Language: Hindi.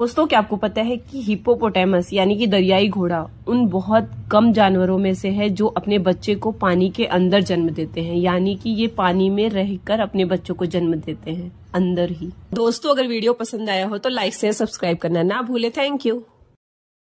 दोस्तों क्या आपको पता है कि हिपोपोटेमस यानी कि दरियाई घोड़ा उन बहुत कम जानवरों में से है जो अपने बच्चे को पानी के अंदर जन्म देते हैं यानी कि ये पानी में रहकर अपने बच्चों को जन्म देते हैं अंदर ही दोस्तों अगर वीडियो पसंद आया हो तो लाइक से सब्सक्राइब करना ना भूले थैंक यू